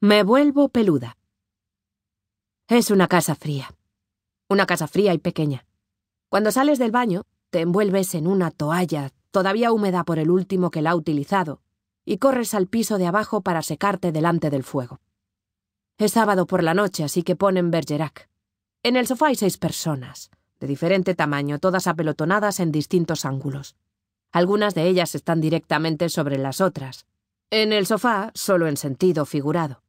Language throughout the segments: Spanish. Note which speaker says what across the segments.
Speaker 1: Me vuelvo peluda. Es una casa fría. Una casa fría y pequeña. Cuando sales del baño, te envuelves en una toalla todavía húmeda por el último que la ha utilizado, y corres al piso de abajo para secarte delante del fuego. Es sábado por la noche, así que ponen Bergerac. En el sofá hay seis personas, de diferente tamaño, todas apelotonadas en distintos ángulos. Algunas de ellas están directamente sobre las otras. En el sofá, solo en sentido figurado.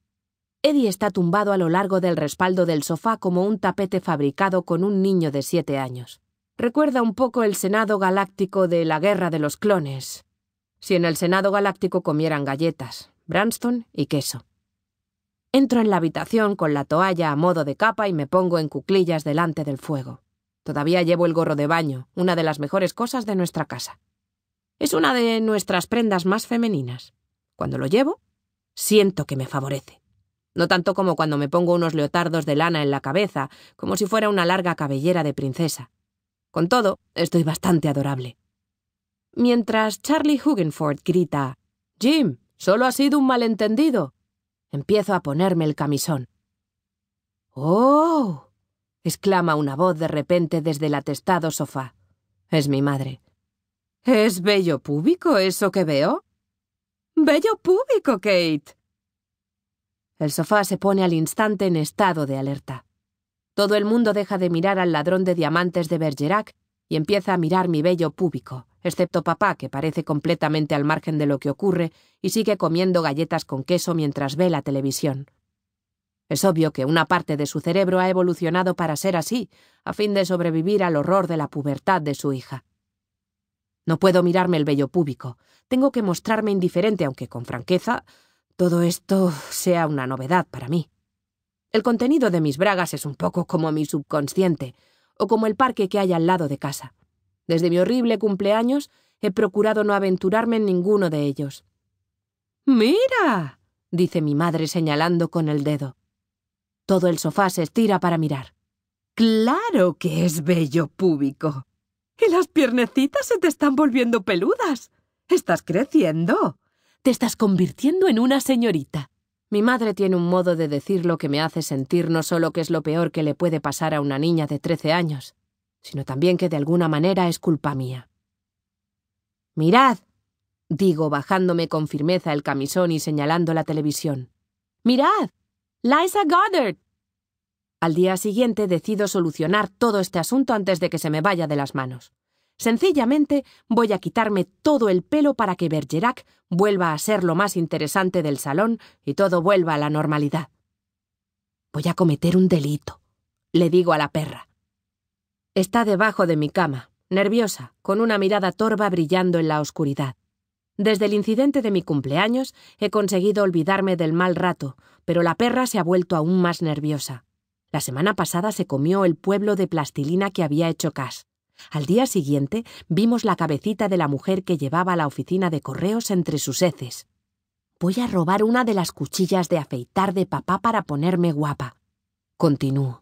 Speaker 1: Eddie está tumbado a lo largo del respaldo del sofá como un tapete fabricado con un niño de siete años. Recuerda un poco el Senado Galáctico de la Guerra de los Clones. Si en el Senado Galáctico comieran galletas, Branston y queso. Entro en la habitación con la toalla a modo de capa y me pongo en cuclillas delante del fuego. Todavía llevo el gorro de baño, una de las mejores cosas de nuestra casa. Es una de nuestras prendas más femeninas. Cuando lo llevo, siento que me favorece no tanto como cuando me pongo unos leotardos de lana en la cabeza, como si fuera una larga cabellera de princesa. Con todo, estoy bastante adorable. Mientras Charlie Hugenford grita Jim, solo ha sido un malentendido, empiezo a ponerme el camisón. ¡Oh! exclama una voz de repente desde el atestado sofá. Es mi madre. ¿Es bello público eso que veo? Bello público, Kate. El sofá se pone al instante en estado de alerta. Todo el mundo deja de mirar al ladrón de diamantes de Bergerac y empieza a mirar mi bello púbico, excepto papá, que parece completamente al margen de lo que ocurre y sigue comiendo galletas con queso mientras ve la televisión. Es obvio que una parte de su cerebro ha evolucionado para ser así, a fin de sobrevivir al horror de la pubertad de su hija. No puedo mirarme el bello púbico. Tengo que mostrarme indiferente, aunque con franqueza todo esto sea una novedad para mí. El contenido de mis bragas es un poco como mi subconsciente, o como el parque que hay al lado de casa. Desde mi horrible cumpleaños he procurado no aventurarme en ninguno de ellos. ¡Mira! dice mi madre señalando con el dedo. Todo el sofá se estira para mirar. ¡Claro que es bello púbico! Y las piernecitas se te están volviendo peludas. Estás creciendo. Te estás convirtiendo en una señorita. Mi madre tiene un modo de decir lo que me hace sentir no solo que es lo peor que le puede pasar a una niña de trece años, sino también que de alguna manera es culpa mía. Mirad, digo bajándome con firmeza el camisón y señalando la televisión. Mirad, Liza Goddard. Al día siguiente decido solucionar todo este asunto antes de que se me vaya de las manos. Sencillamente voy a quitarme todo el pelo para que Bergerac vuelva a ser lo más interesante del salón y todo vuelva a la normalidad. Voy a cometer un delito, le digo a la perra. Está debajo de mi cama, nerviosa, con una mirada torva brillando en la oscuridad. Desde el incidente de mi cumpleaños he conseguido olvidarme del mal rato, pero la perra se ha vuelto aún más nerviosa. La semana pasada se comió el pueblo de plastilina que había hecho Cash. Al día siguiente vimos la cabecita de la mujer que llevaba la oficina de correos entre sus heces. Voy a robar una de las cuchillas de afeitar de papá para ponerme guapa. Continuó.